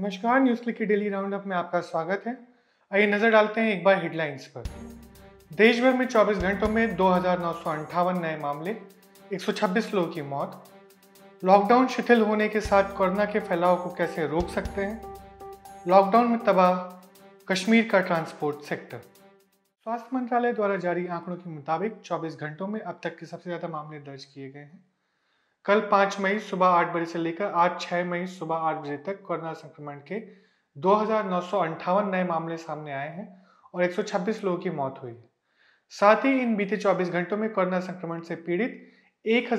नमस्कार NewsClick के daily roundup में आपका स्वागत है आइए नजर डालते हैं एक बार हेडलाइंस पर देश भर में 24 घंटों में दो नए मामले 126 लोगों की मौत लॉकडाउन शिथिल होने के साथ कोरोना के फैलाव को कैसे रोक सकते हैं लॉकडाउन में तबाह कश्मीर का ट्रांसपोर्ट सेक्टर स्वास्थ्य मंत्रालय द्वारा जारी आंकड़ों के मुताबिक 24 घंटों में अब तक के सबसे ज़्यादा मामले दर्ज किए गए हैं कल पाँच मई सुबह आठ बजे से लेकर आज छः मई सुबह आठ बजे तक कोरोना संक्रमण के दो नए मामले सामने आए हैं और 126 लोगों की मौत हुई है साथ ही इन बीते 24 घंटों में कोरोना संक्रमण से पीड़ित एक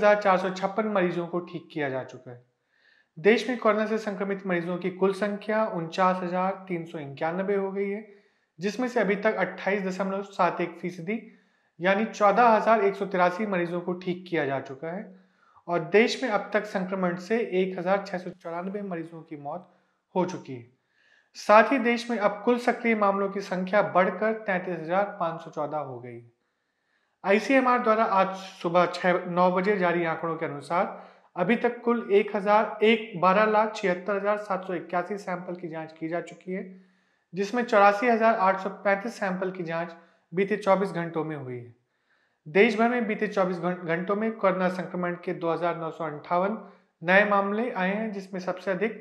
मरीजों को ठीक किया जा चुका है देश में कोरोना से संक्रमित मरीजों की कुल संख्या उनचास हो गई है जिसमें से अभी तक अट्ठाईस दशमलव सात एक फीसदी यानी चौदह हजार एक सौ तिरासी मरीजों को ठीक किया जा चुका है और देश में अब तक संक्रमण से एक मरीजों की मौत हो चुकी है साथ ही देश में अब कुल सक्रिय मामलों की संख्या बढ़कर तैंतीस हो गई आईसीएमआर द्वारा आज सुबह छह नौ बजे जारी आंकड़ों के अनुसार अभी तक कुल एक हजार एक बारह लाख छिहत्तर हजार सात सौ इक्यासी सैंपल की जांच की जा चुकी है जिसमें चौरासी हजार आठ सौ पैंतीस सैंपल की जांच बीते चौबीस घंटों में हुई है देश भर में बीते 24 घंटों में कोरोना संक्रमण के दो नए मामले आए हैं जिसमें सबसे अधिक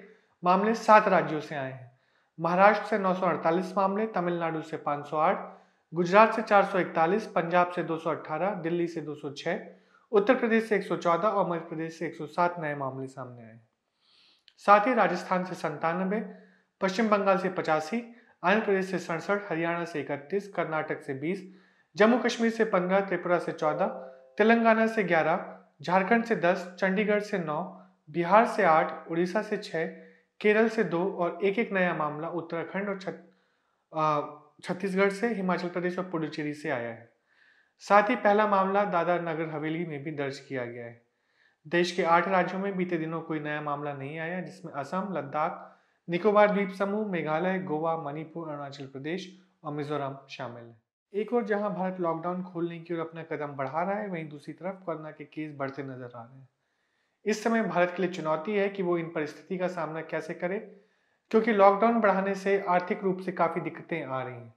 मामले सात राज्यों से आए हैं महाराष्ट्र से 948 मामले तमिलनाडु से 508, गुजरात से 441, पंजाब से 218, दिल्ली से 206, उत्तर प्रदेश से 114 और मध्य प्रदेश से 107 नए मामले सामने आए साथ ही राजस्थान से संतानबे पश्चिम बंगाल से पचासी आंध्र प्रदेश से सड़सठ हरियाणा से इकतीस कर्नाटक से बीस जम्मू कश्मीर से पंद्रह त्रिपुरा से चौदह तेलंगाना से ग्यारह झारखंड से दस चंडीगढ़ से नौ बिहार से आठ उड़ीसा से छः केरल से दो और एक एक नया मामला उत्तराखंड और छत्तीसगढ़ से हिमाचल प्रदेश और पुडुचेरी से आया है साथ ही पहला मामला दादर नगर हवेली में भी दर्ज किया गया है देश के आठ राज्यों में बीते दिनों कोई नया मामला नहीं आया जिसमें असम लद्दाख निकोबार द्वीप समूह मेघालय गोवा मणिपुर अरुणाचल प्रदेश और मिजोरम शामिल हैं एक और जहां भारत लॉकडाउन खोलने की ओर अपना कदम बढ़ा रहा है वहीं दूसरी तरफ कोरोना के केस बढ़ते नजर आ रहे हैं इस समय भारत के लिए चुनौती है कि वो इन परिस्थिति का सामना कैसे करे क्योंकि लॉकडाउन बढ़ाने से आर्थिक रूप से काफी दिक्कतें आ रही हैं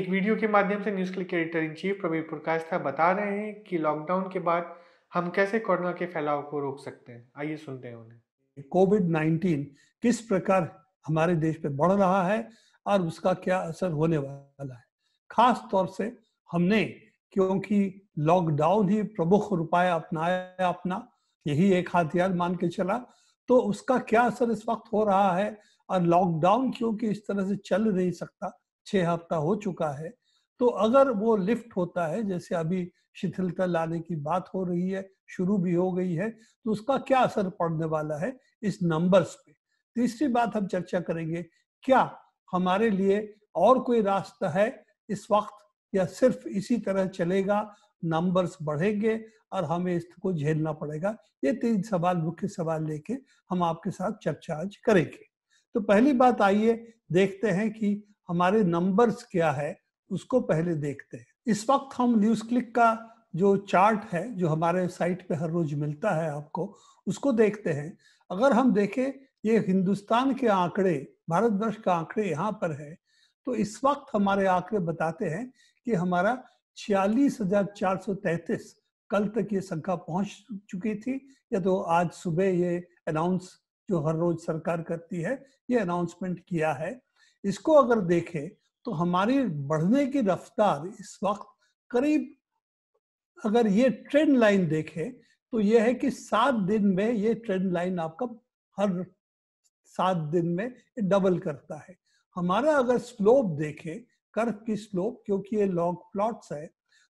एक वीडियो के माध्यम से NewsClick editor in chief Pravir Prakash बता रहे हैं कि लॉकडाउन के बाद हम कैसे कोरोना के फैलाव को रोक सकते हैं आइए सुनते हैं उन्हें कोविड नाइन्टीन किस प्रकार हमारे देश पे बढ़ रहा है और उसका क्या असर होने वाला है खास तौर से हमने क्योंकि लॉकडाउन ही प्रमुख उपाय अपनाया अपना यही एक हथियार मान के चला तो उसका क्या असर इस वक्त हो रहा है और लॉकडाउन क्योंकि इस तरह से चल नहीं सकता छह हफ्ता हो चुका है तो अगर वो लिफ्ट होता है जैसे अभी शिथिलता लाने की बात हो रही है शुरू भी हो गई है तो उसका क्या असर पड़ने वाला है इस नंबर्स पे तीसरी बात हम चर्चा करेंगे क्या हमारे लिए और कोई रास्ता है इस वक्त या सिर्फ इसी तरह चलेगा नंबर्स बढ़ेंगे और हमें इसको झेलना पड़ेगा ये तीन सवाल मुख्य सवाल लेके हम आपके साथ चर्चा आज करेंगे तो पहली बात आइए देखते हैं कि हमारे नंबर्स क्या है उसको पहले देखते हैं इस वक्त हम न्यूज क्लिक का जो चार्ट है जो हमारे साइट पे हर रोज मिलता है आपको उसको देखते हैं अगर हम देखें ये हिंदुस्तान के आंकड़े भारतवर्ष का आंकड़े यहाँ पर है तो इस वक्त हमारे आंकड़े बताते हैं कि हमारा छियालीस हजार चार सौ तैतीस कल तक ये संख्या पहुंच चुकी थी या तो आज सुबह ये अनाउंस जो हर रोज सरकार करती है ये अनाउंसमेंट किया है इसको अगर देखें तो हमारी बढ़ने की रफ्तार इस वक्त करीब अगर ये ट्रेंड लाइन देखें तो ये है कि सात दिन में ये ट्रेंड लाइन आपका हर सात दिन में डबल करता है हमारा अगर स्लोप देखें कर्व की स्लोप क्योंकि ये लॉन्ग प्लॉट्स है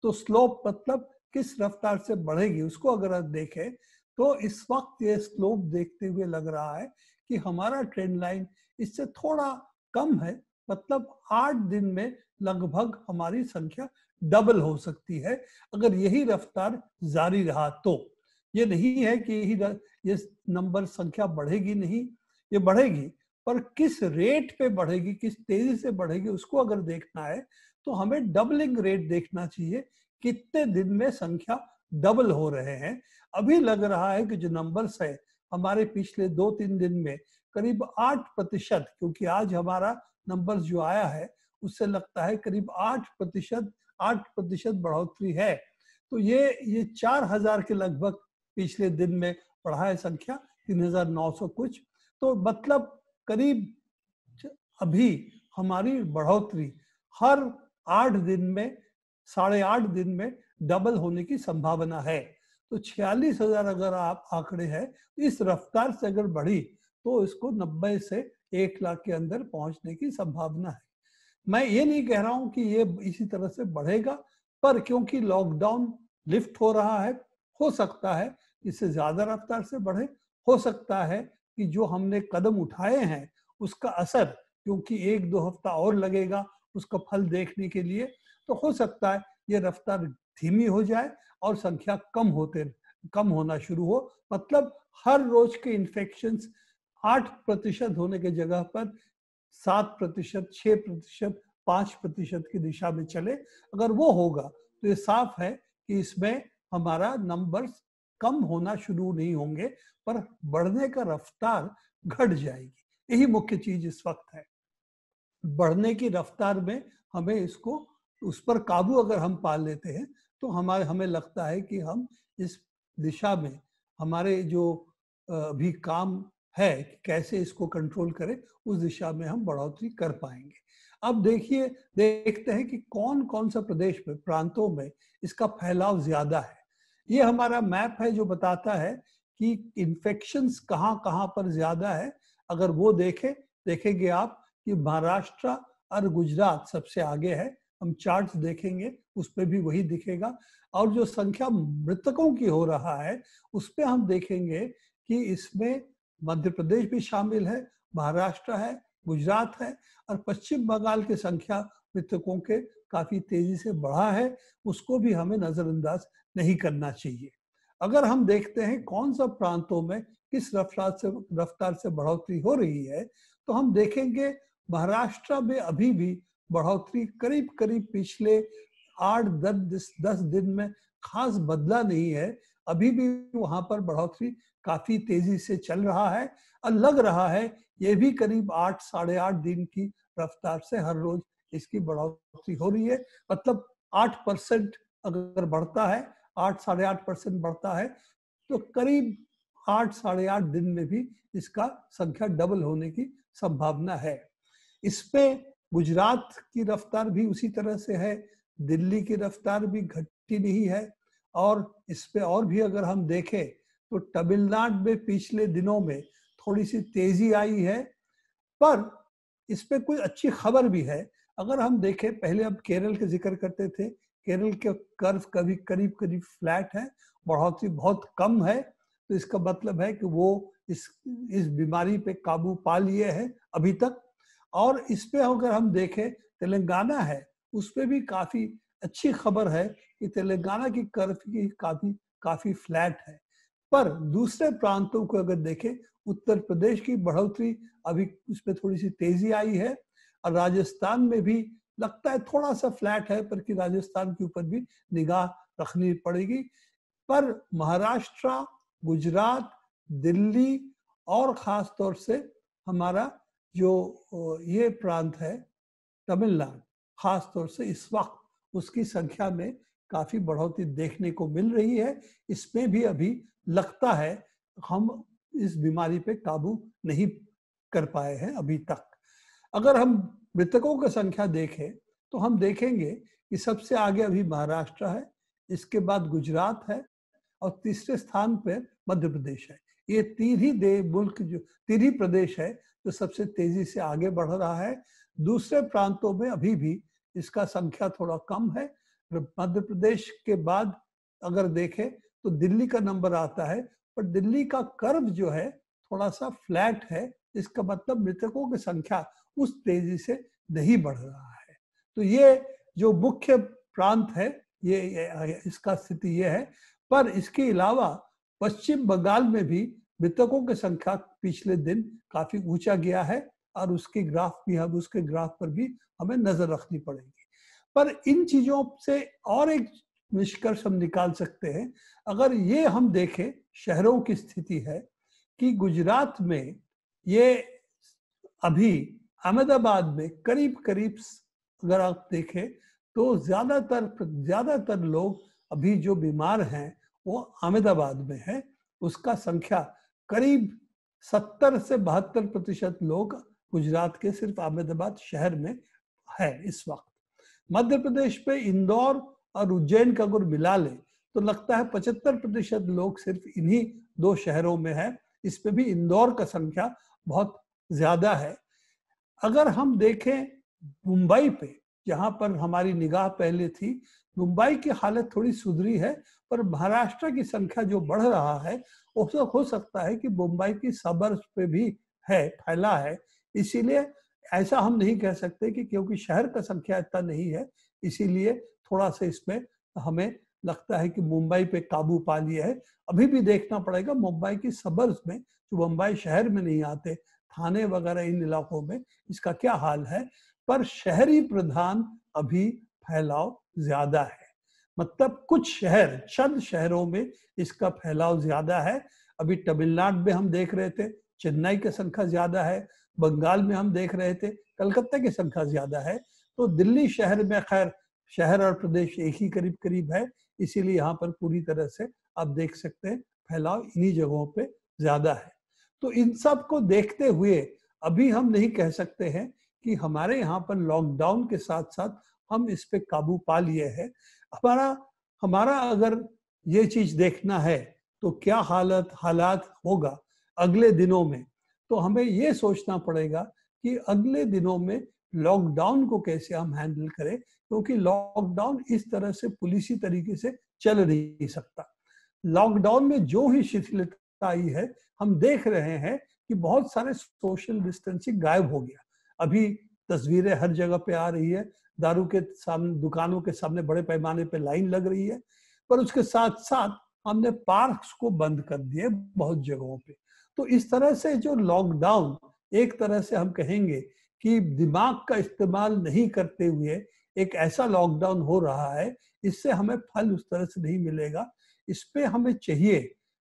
तो स्लोप मतलब किस रफ्तार से बढ़ेगी उसको अगर आप देखें तो इस वक्त ये स्लोप देखते हुए लग रहा है कि हमारा ट्रेंड लाइन इससे थोड़ा कम है मतलब आठ दिन में लगभग हमारी संख्या डबल हो सकती है अगर यही रफ्तार जारी रहा तो ये नहीं है कि यही ये नंबर संख्या बढ़ेगी नहीं ये बढ़ेगी पर किस रेट पे बढ़ेगी किस तेजी से बढ़ेगी उसको अगर देखना है तो हमें डबलिंग रेट देखना चाहिए कितने दिन में संख्या डबल हो रहे हैं अभी लग रहा है कि जो नंबर्स है हमारे पिछले दो तीन दिन में करीब आठ प्रतिशत क्योंकि आज हमारा नंबर जो आया है उससे लगता है करीब आठ प्रतिशत आठ प्रतिशत बढ़ोतरी है तो ये ये चार हजार के लगभग पिछले दिन में बढ़ा है संख्या तीन हजार नौ सौ कुछ तो मतलब करीब अभी हमारी बढ़ोतरी हर आठ दिन में साढ़े आठ दिन में डबल होने की संभावना है तो छियालीस हजार अगर आप आंकड़े हैं तो इस रफ्तार से अगर बढ़ी तो इसको नब्बे से एक लाख के अंदर पहुंचने की संभावना है मैं ये नहीं कह रहा हूं कि ये इसी तरह से बढ़ेगा पर क्योंकि लॉकडाउन लिफ्ट हो रहा है हो सकता है इससे ज्यादा रफ्तार से बढ़े हो सकता है कि जो हमने कदम उठाए हैं उसका असर क्योंकि एक दो हफ्ता और लगेगा उसका फल देखने के लिए तो हो सकता है ये रफ्तार धीमी हो जाए और संख्या कम होते कम होना शुरू हो मतलब हर रोज के इन्फेक्शन आठ प्रतिशत होने के जगह पर सात प्रतिशत छह प्रतिशत पांच प्रतिशत की दिशा में चले अगर वो होगा तो ये साफ है कि इसमें हमारा नंबर्स कम होना शुरू नहीं होंगे पर बढ़ने का रफ्तार घट जाएगी यही मुख्य चीज इस वक्त है बढ़ने की रफ्तार में हमें इसको उस पर काबू अगर हम पाल लेते हैं तो हमारे हमें लगता है कि हम इस दिशा में हमारे जो भी काम है कि कैसे इसको कंट्रोल करें उस दिशा में हम बढ़ोतरी कर पाएंगे अब देखिए देखते हैं कि कौन कौन सा प्रदेश में प्रांतों में इसका फैलाव ज्यादा है ये हमारा मैप है जो बताता है कि इन्फेक्शन कहाँ कहाँ पर ज्यादा है अगर वो देखें देखेंगे आप कि महाराष्ट्र और गुजरात सबसे आगे है हम चार्ट देखेंगे उस पर भी वही दिखेगा और जो संख्या मृतकों की हो रहा है उस पर हम देखेंगे कि इसमें मध्य प्रदेश भी शामिल है महाराष्ट्र है गुजरात है और पश्चिम बंगाल की संख्या मृतकों के काफी तेजी से बढ़ा है उसको भी हमें नजरअंदाज नहीं करना चाहिए अगर हम देखते हैं कौन सा प्रांतों में किस रफ्तार से रफ्तार से बढ़ोतरी हो रही है तो हम देखेंगे महाराष्ट्र में अभी भी बढ़ोतरी करीब करीब पिछले आठ दस दस दिन में खास बदला नहीं है अभी भी वहां पर बढ़ोतरी काफी तेजी से चल रहा है और लग रहा है ये भी करीब आठ साढ़े आठ दिन की रफ्तार से हर रोज इसकी बढ़ोतरी हो रही है मतलब आठ परसेंट अगर बढ़ता है आठ साढ़े आठ परसेंट बढ़ता है तो करीब आठ साढ़े आठ दिन में भी इसका संख्या डबल होने की संभावना है इसमें गुजरात की रफ्तार भी उसी तरह से है दिल्ली की रफ्तार भी घटी नहीं है और इस पे और भी अगर हम देखें तो तमिलनाडु में पिछले दिनों में थोड़ी सी तेजी आई है पर इस पे कोई अच्छी खबर भी है अगर हम देखें पहले अब केरल के जिक्र करते थे केरल के कर्व कभी करीब करीब फ्लैट है बढ़ोतरी बहुत कम है तो इसका मतलब है कि वो इस इस बीमारी पे काबू पा लिए है अभी तक और इस पे अगर हम देखें तेलंगाना है उस पर भी काफी अच्छी खबर है कि तेलंगाना की कर्फ की काफी काफी फ्लैट है पर दूसरे प्रांतों को अगर देखें उत्तर प्रदेश की बढ़ोतरी अभी उस पर थोड़ी सी तेजी आई है और राजस्थान में भी लगता है थोड़ा सा फ्लैट है पर कि राजस्थान के ऊपर भी निगाह रखनी पड़ेगी पर महाराष्ट्र गुजरात दिल्ली और ख़ास तौर से हमारा जो ये प्रांत है तमिलनाडु खास तौर से इस वक्त उसकी संख्या में काफ़ी बढ़ोतरी देखने को मिल रही है इसमें भी अभी लगता है हम इस बीमारी पे काबू नहीं कर पाए हैं अभी तक अगर हम मृतकों की संख्या देखें तो हम देखेंगे कि सबसे आगे अभी महाराष्ट्र है इसके बाद गुजरात है और तीसरे स्थान पर मध्य प्रदेश है ये तीन ही दे मुल्क जो तीन ही प्रदेश है जो सबसे तेजी से आगे बढ़ रहा है दूसरे प्रांतों में अभी भी इसका संख्या थोड़ा कम है मध्य प्रदेश के बाद अगर देखें तो दिल्ली का नंबर आता है पर दिल्ली का कर्व जो है थोड़ा सा फ्लैट है इसका मतलब मृतकों की संख्या उस तेजी से नहीं बढ़ रहा है तो ये जो मुख्य प्रांत है ये इसका स्थिति ये है पर इसके अलावा पश्चिम बंगाल में भी मृतकों की संख्या पिछले दिन काफी ऊंचा गया है और उसके ग्राफ भी हम उसके ग्राफ पर भी हमें नजर रखनी पड़ेगी पर इन चीजों से और एक निष्कर्ष हम निकाल सकते हैं अगर ये हम देखें शहरों की स्थिति है कि गुजरात में ये अभी अहमदाबाद में करीब करीब अगर आप देखें तो ज्यादातर ज्यादातर लोग अभी जो बीमार हैं वो अहमदाबाद में है उसका संख्या करीब सत्तर से बहत्तर प्रतिशत लोग गुजरात के सिर्फ अहमदाबाद शहर में है इस वक्त मध्य प्रदेश में इंदौर और उज्जैन का अगर मिला ले तो लगता है पचहत्तर प्रतिशत लोग सिर्फ इन्हीं दो शहरों में है इसमें भी इंदौर का संख्या बहुत ज्यादा है अगर हम देखें मुंबई पे जहां पर हमारी निगाह पहले थी मुंबई की हालत थोड़ी सुधरी है पर महाराष्ट्र की संख्या जो बढ़ रहा है उसको हो सकता है कि मुंबई की सबर्स पे भी है फैला है इसीलिए ऐसा हम नहीं कह सकते कि क्योंकि शहर का संख्या इतना नहीं है इसीलिए थोड़ा सा इसमें हमें लगता है कि मुंबई पे काबू पा लिया है अभी भी देखना पड़ेगा मुंबई की सबर्स में जो मुंबई शहर में नहीं आते थाने वगैरह इन इलाकों में इसका क्या हाल है पर शहरी प्रधान अभी फैलाव ज्यादा है मतलब कुछ शहर चंद शहरों में इसका फैलाव ज्यादा है अभी तमिलनाडु में हम देख रहे थे चेन्नई की संख्या ज्यादा है बंगाल में हम देख रहे थे कलकत्ता की संख्या ज्यादा है तो दिल्ली शहर में खैर शहर और प्रदेश एक ही करीब करीब है इसीलिए यहाँ पर पूरी तरह से आप देख सकते हैं फैलाव इन्हीं जगहों पे ज्यादा है तो इन सब को देखते हुए अभी हम नहीं कह सकते हैं कि हमारे यहाँ पर लॉकडाउन के साथ साथ हम इस पे काबू पा लिए है हमारा हमारा अगर ये चीज देखना है तो क्या हालत हालात होगा अगले दिनों में तो हमें ये सोचना पड़ेगा कि अगले दिनों में लॉकडाउन को कैसे हम हैंडल करें क्योंकि तो लॉकडाउन इस तरह से पुलिसी तरीके से चल नहीं सकता लॉकडाउन में जो ही शिथिलता आई है हम देख रहे हैं कि बहुत सारे सोशल डिस्टेंसिंग गायब हो गया अभी तस्वीरें हर जगह पे आ रही है दारू के सामने दुकानों के सामने बड़े पैमाने पे लाइन लग रही है पर उसके साथ साथ हमने पार्क्स को बंद कर दिए बहुत जगहों पे तो इस तरह से जो लॉकडाउन एक तरह से हम कहेंगे कि दिमाग का इस्तेमाल नहीं करते हुए एक ऐसा लॉकडाउन हो रहा है इससे हमें फल उस तरह से नहीं मिलेगा इस पे हमें चाहिए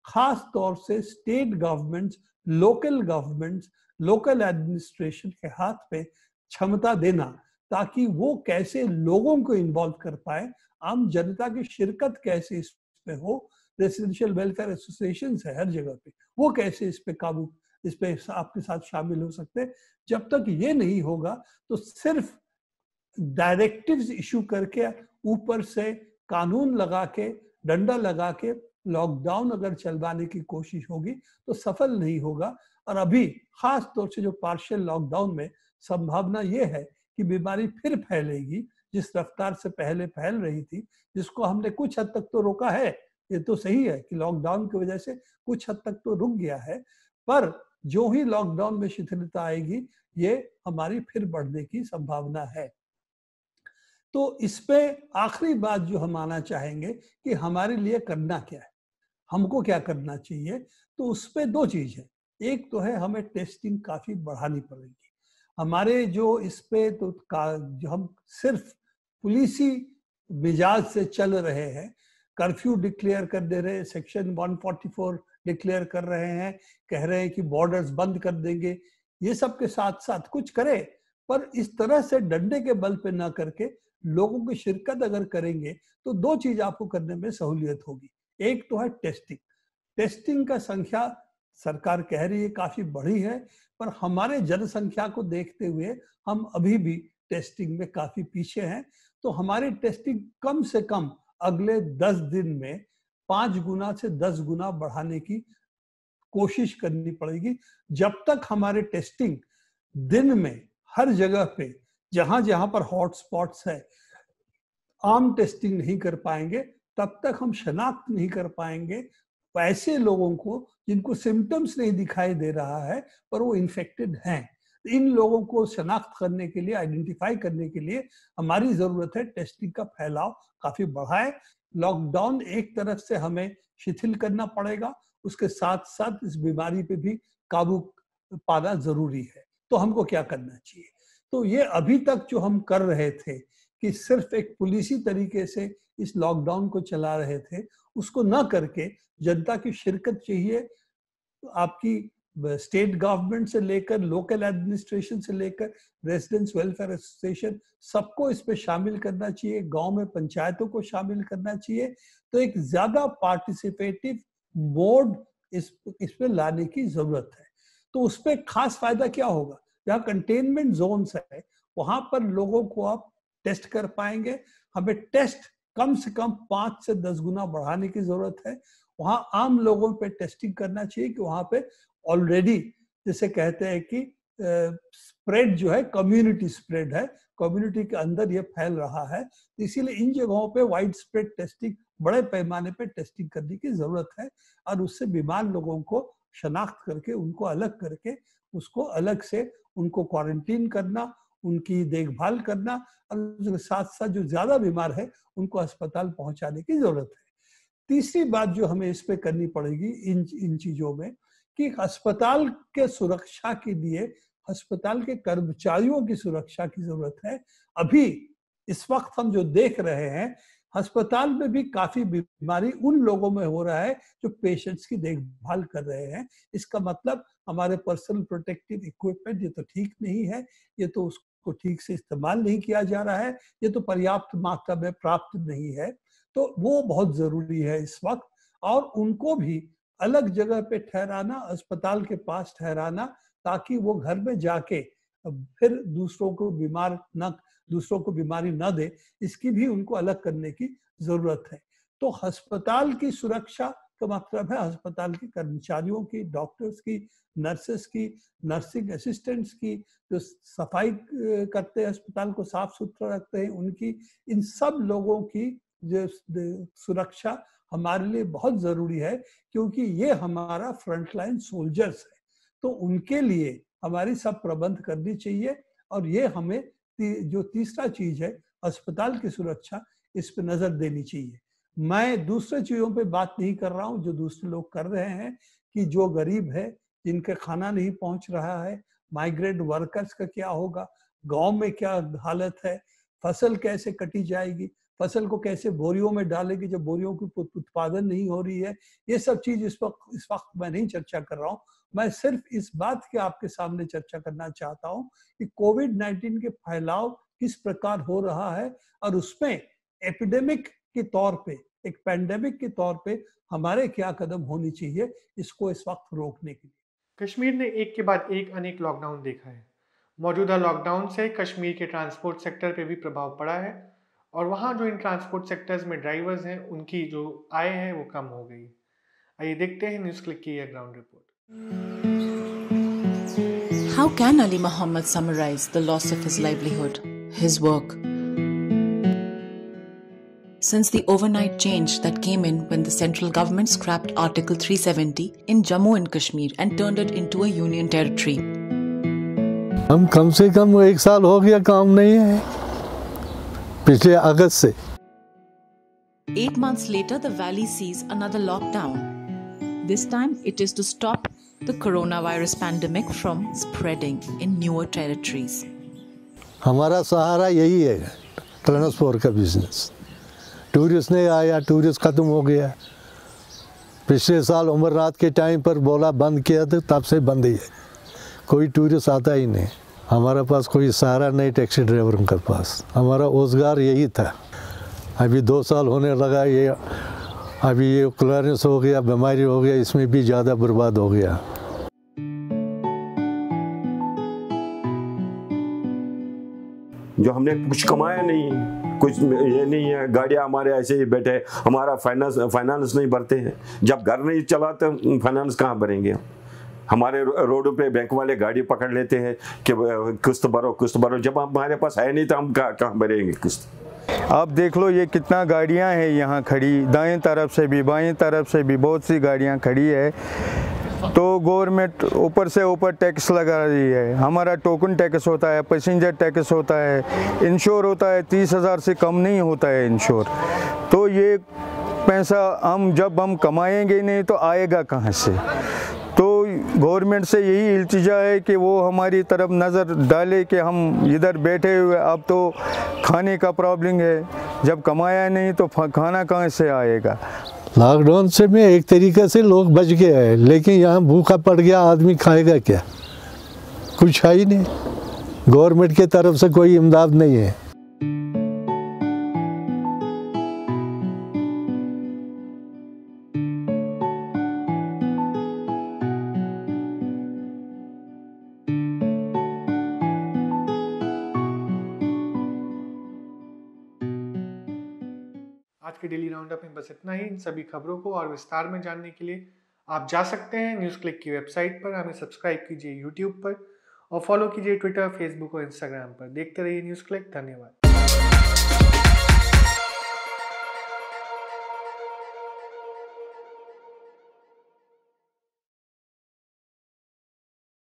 खास तौर से state governments local governments local administration के हाथ पे क्षमता देना ताकि वो कैसे लोगों को इन्वॉल्व कर पाए आम जनता की शिरकत कैसे इस पे हो रेसिडेंशियल वेलफेयर एसोसिएशन है हर जगह पे वो कैसे इस पे काबू इस पे आपके साथ शामिल हो सकते जब तक ये नहीं होगा तो सिर्फ डायरेक्टिव्स इशू करके ऊपर से कानून लगा के डंडा लगा के लॉकडाउन अगर चलवाने की कोशिश होगी तो सफल नहीं होगा और अभी खास तौर से जो पार्शियल लॉकडाउन में संभावना ये है कि बीमारी फिर फैलेगी जिस रफ्तार से पहले फैल रही थी जिसको हमने कुछ हद तक तो रोका है ये तो सही है कि लॉकडाउन की वजह से कुछ हद तक तो रुक गया है पर जो ही लॉकडाउन में शिथिलता आएगी ये हमारी फिर बढ़ने की संभावना है तो इसमें आखिरी बात जो हम आना चाहेंगे कि हमारे लिए करना क्या है हमको क्या करना चाहिए तो उस पर दो चीज है एक तो है हमें टेस्टिंग काफी बढ़ानी पड़ेगी हमारे जो इस पे तो जो हम सिर्फ पुलिसी मिजाज से चल रहे हैं कर्फ्यू डिक्लेयर कर दे रहे सेक्शन 144 डिक्लेयर कर रहे हैं कह रहे हैं कि बॉर्डर्स बंद कर देंगे ये सब के साथ साथ कुछ करें पर इस तरह से डंडे के बल पे ना करके लोगों की शिरकत अगर करेंगे तो दो चीज आपको करने में सहूलियत होगी एक तो है टेस्टिंग टेस्टिंग का संख्या सरकार कह रही है काफी बढ़ी है पर हमारे जनसंख्या को देखते हुए हम अभी भी टेस्टिंग में काफी पीछे हैं तो हमारी टेस्टिंग कम से कम अगले दस दिन में पांच गुना से दस गुना बढ़ाने की कोशिश करनी पड़ेगी जब तक हमारे टेस्टिंग दिन में हर जगह पे जहां जहां पर हॉटस्पॉट्स है आम टेस्टिंग नहीं कर पाएंगे तब तक हम शनाख्त नहीं कर पाएंगे ऐसे लोगों को जिनको सिम्टम्स नहीं दिखाई दे रहा है पर वो इन्फेक्टेड हैं इन लोगों को शनाख्त करने के लिए आइडेंटिफाई करने के लिए हमारी जरूरत है टेस्टिंग का फैलाव काफी बढ़ाए लॉकडाउन एक तरफ से हमें शिथिल करना पड़ेगा उसके साथ साथ इस बीमारी पे भी काबू पाना जरूरी है तो हमको क्या करना चाहिए तो ये अभी तक जो हम कर रहे थे कि सिर्फ एक पुलिसी तरीके से इस लॉकडाउन को चला रहे थे उसको ना करके जनता की शिरकत चाहिए आपकी स्टेट गवर्नमेंट से लेकर लोकल एडमिनिस्ट्रेशन से लेकर रेजिडेंस वेलफेयर एसोसिएशन सबको इसमें शामिल करना चाहिए गांव में पंचायतों को शामिल करना चाहिए तो एक ज्यादा पार्टिसिपेटिव मोड इस इसमें लाने की जरूरत है तो उसपे खास फायदा क्या होगा जहाँ कंटेनमेंट जोन है वहां पर लोगों को आप टेस्ट कर पाएंगे हमें टेस्ट कम से कम पांच से दस गुना बढ़ाने की जरूरत है वहां आम लोगों पे टेस्टिंग करना चाहिए कि वहां पे ऑलरेडी जैसे कहते हैं कि स्प्रेड जो है कम्युनिटी स्प्रेड है कम्युनिटी के अंदर ये फैल रहा है इसीलिए इन जगहों पे वाइड स्प्रेड टेस्टिंग बड़े पैमाने पे टेस्टिंग करने की जरूरत है और उससे बीमार लोगों को शनाख्त करके उनको अलग करके उसको अलग से उनको क्वारंटीन करना उनकी देखभाल करना और उसके साथ साथ जो ज्यादा बीमार है उनको अस्पताल पहुंचाने की जरूरत है तीसरी बात जो हमें इस पे करनी पड़ेगी इन इन चीजों में कि अस्पताल के सुरक्षा के लिए अस्पताल के कर्मचारियों की सुरक्षा की जरूरत है अभी इस वक्त हम जो देख रहे हैं अस्पताल में भी काफी बीमारी उन लोगों में हो रहा है जो पेशेंट्स की देखभाल कर रहे हैं इसका मतलब हमारे पर्सनल प्रोटेक्टिव इक्विपमेंट ये तो ठीक नहीं है ये तो उस को ठीक से इस्तेमाल नहीं किया जा रहा है ये तो पर्याप्त मात्रा में प्राप्त नहीं है तो वो बहुत जरूरी है इस वक्त और उनको भी अलग जगह पे ठहराना अस्पताल के पास ठहराना ताकि वो घर में जाके फिर दूसरों को बीमार न दूसरों को बीमारी ना दे इसकी भी उनको अलग करने की जरूरत है तो अस्पताल की सुरक्षा का मतलब है अस्पताल के कर्मचारियों की डॉक्टर्स की नर्सेस की नर्सिंग असिस्टेंट्स की जो सफाई करते हैं अस्पताल को साफ सुथरा रखते हैं उनकी इन सब लोगों की जो सुरक्षा हमारे लिए बहुत जरूरी है क्योंकि ये हमारा फ्रंटलाइन सोल्जर्स है तो उनके लिए हमारी सब प्रबंध करनी चाहिए और ये हमें जो तीसरा चीज है अस्पताल की सुरक्षा इस पर नजर देनी चाहिए मैं दूसरे चीजों पे बात नहीं कर रहा हूँ जो दूसरे लोग कर रहे हैं कि जो गरीब है जिनके खाना नहीं पहुंच रहा है माइग्रेंट वर्कर्स का क्या होगा गांव में क्या हालत है फसल कैसे कटी जाएगी फसल को कैसे बोरियों में डालेगी जब बोरियों की उत्पादन नहीं हो रही है ये सब चीज इस वक्त इस वक्त मैं नहीं चर्चा कर रहा हूँ मैं सिर्फ इस बात की आपके सामने चर्चा करना चाहता हूँ कि कोविड नाइन्टीन के फैलाव किस प्रकार हो रहा है और उसमें एपिडेमिक के तौर पे एक पैंडेमिक के तौर पे हमारे क्या कदम होनी चाहिए इसको इस वक्त रोकने के लिए कश्मीर ने एक के बाद एक अनेक लॉकडाउन देखा है मौजूदा लॉकडाउन से कश्मीर के ट्रांसपोर्ट सेक्टर पे भी प्रभाव पड़ा है और वहाँ जो इन ट्रांसपोर्ट सेक्टर्स में ड्राइवर्स हैं उनकी जो आय है वो कम हो गई आइए देखते हैं न्यूज क्लिक की यह ground report how can Ali Mohammad summarise the loss of his livelihood his work since the overnight change that came in when the central government scrapped Article 370 in Jammu and Kashmir and turned it into a union territory. हम कम से कम एक साल हो गया काम नहीं है पिछले अगस्त से Eight months later, the valley sees another lockdown. This time, it is to stop the coronavirus pandemic from spreading in newer territories. हमारा सहारा यही है ट्रांसपोर्ट का बिजनेस टूरिस्ट नहीं आया टूरिस्ट ख़त्म हो गया पिछले साल रात के टाइम पर बोला बंद किया तो तब से बंद ही है कोई टूरिस्ट आता ही नहीं हमारे पास कोई सहारा नहीं टैक्सी ड्राइवरों के पास हमारा रोज़गार यही था अभी दो साल होने लगा ये अभी ये क्लरेंस हो गया बीमारी हो गया इसमें भी ज़्यादा बर्बाद हो गया जो हमने कुछ कमाया नहीं कुछ ये नहीं है गाड़ियाँ हमारे ऐसे ही बैठे हमारा फाइनेंस फाइनेंस नहीं भरते हैं जब घर नहीं चला तो फाइनेंस कहाँ भरेंगे हमारे रोडों पे बैंक वाले गाड़ी पकड़ लेते हैं कि किस्त भरो किस्त भरो जब हमारे पास है नहीं तो हम कहाँ कहाँ भरेंगे किस्त आप देख लो ये कितना गाड़ियाँ हैं यहाँ खड़ी दाएं तरफ से भी बाएं तरफ से भी बहुत सी गाड़ियाँ खड़ी है तो गवर्नमेंट ऊपर से ऊपर टैक्स लगा रही है हमारा टोकन टैक्स होता है पैसेंजर टैक्स होता है इंश्योर होता है तीस हज़ार से कम नहीं होता है इंश्योर तो ये पैसा हम जब हम कमाएंगे नहीं तो आएगा कहाँ से तो गवर्नमेंट से यही इल्तिजा है कि वो हमारी तरफ नज़र डाले कि हम इधर बैठे हुए अब तो खाने का प्रॉब्लम है जब कमाया नहीं तो खाना कहाँ से आएगा लॉकडाउन से में एक तरीके से लोग बच गए हैं लेकिन यहाँ भूखा पड़ गया आदमी खाएगा क्या कुछ है ही नहीं गवर्नमेंट के तरफ से कोई इमदाद नहीं है डेली राउंड अप में बस इतना ही इन सभी खबरों को और विस्तार में जानने के लिए आप जा सकते हैं न्यूज़ क्लिक की वेबसाइट पर हमें सब्सक्राइब कीजिए यूट्यूब पर और फॉलो कीजिए ट्विटर फेसबुक और इंस्टाग्राम पर देखते रहिए न्यूज़ क्लिक धन्यवाद